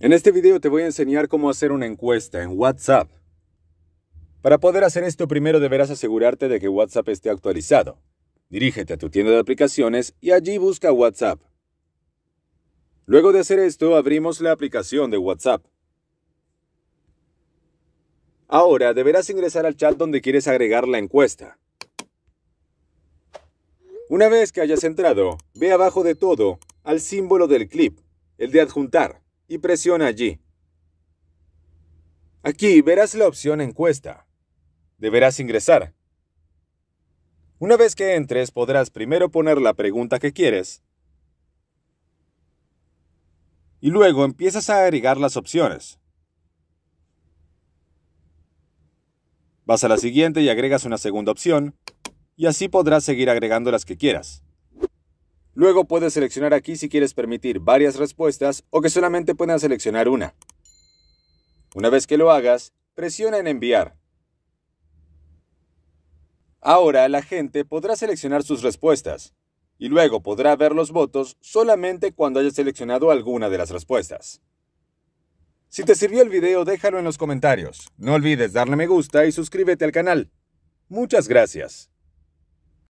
En este video te voy a enseñar cómo hacer una encuesta en WhatsApp. Para poder hacer esto primero deberás asegurarte de que WhatsApp esté actualizado. Dirígete a tu tienda de aplicaciones y allí busca WhatsApp. Luego de hacer esto, abrimos la aplicación de WhatsApp. Ahora deberás ingresar al chat donde quieres agregar la encuesta. Una vez que hayas entrado, ve abajo de todo al símbolo del clip, el de adjuntar y presiona allí. Aquí verás la opción encuesta. Deberás ingresar. Una vez que entres podrás primero poner la pregunta que quieres y luego empiezas a agregar las opciones. Vas a la siguiente y agregas una segunda opción y así podrás seguir agregando las que quieras. Luego puedes seleccionar aquí si quieres permitir varias respuestas o que solamente puedas seleccionar una. Una vez que lo hagas, presiona en enviar. Ahora la gente podrá seleccionar sus respuestas y luego podrá ver los votos solamente cuando haya seleccionado alguna de las respuestas. Si te sirvió el video, déjalo en los comentarios. No olvides darle me gusta y suscríbete al canal. Muchas gracias.